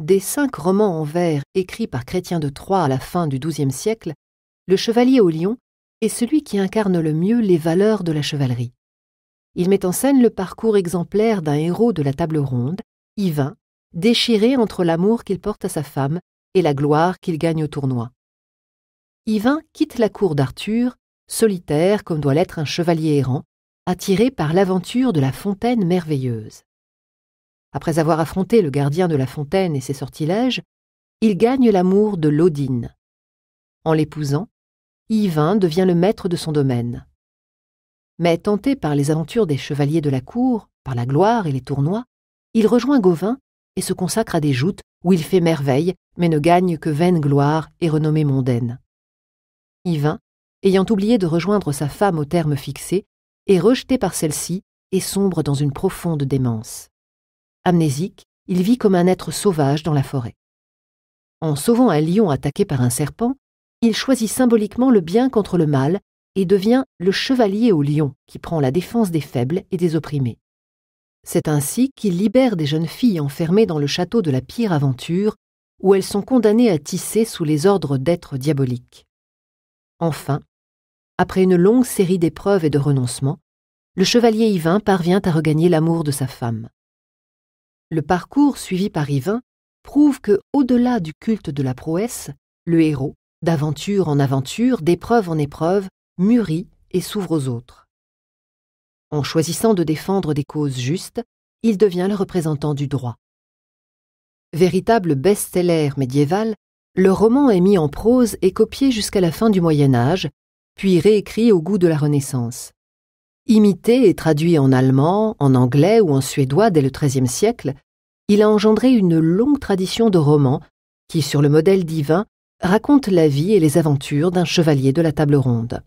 Des cinq romans en vers écrits par Chrétien de Troyes à la fin du XIIe siècle, Le Chevalier au Lion est celui qui incarne le mieux les valeurs de la chevalerie. Il met en scène le parcours exemplaire d'un héros de la table ronde, Yvain, déchiré entre l'amour qu'il porte à sa femme et la gloire qu'il gagne au tournoi. Yvain quitte la cour d'Arthur, solitaire comme doit l'être un chevalier errant, attiré par l'aventure de la fontaine merveilleuse. Après avoir affronté le gardien de la fontaine et ses sortilèges, il gagne l'amour de Laudine. En l'épousant, Yvain devient le maître de son domaine. Mais tenté par les aventures des chevaliers de la cour, par la gloire et les tournois, il rejoint Gauvin et se consacre à des joutes où il fait merveille, mais ne gagne que vaine gloire et renommée mondaine. Yvain, ayant oublié de rejoindre sa femme au terme fixé, est rejeté par celle-ci et sombre dans une profonde démence. Amnésique, il vit comme un être sauvage dans la forêt. En sauvant un lion attaqué par un serpent, il choisit symboliquement le bien contre le mal et devient le chevalier au lion qui prend la défense des faibles et des opprimés. C'est ainsi qu'il libère des jeunes filles enfermées dans le château de la pire aventure, où elles sont condamnées à tisser sous les ordres d'êtres diaboliques. Enfin, après une longue série d'épreuves et de renoncements, le chevalier Yvain parvient à regagner l'amour de sa femme. Le parcours suivi par Yvain prouve que, au-delà du culte de la prouesse, le héros, d'aventure en aventure, d'épreuve en épreuve, mûrit et s'ouvre aux autres. En choisissant de défendre des causes justes, il devient le représentant du droit. Véritable best-seller médiéval, le roman est mis en prose et copié jusqu'à la fin du Moyen Âge, puis réécrit au goût de la Renaissance. Imité et traduit en allemand, en anglais ou en suédois dès le XIIIe siècle, il a engendré une longue tradition de romans qui, sur le modèle divin, racontent la vie et les aventures d'un chevalier de la table ronde.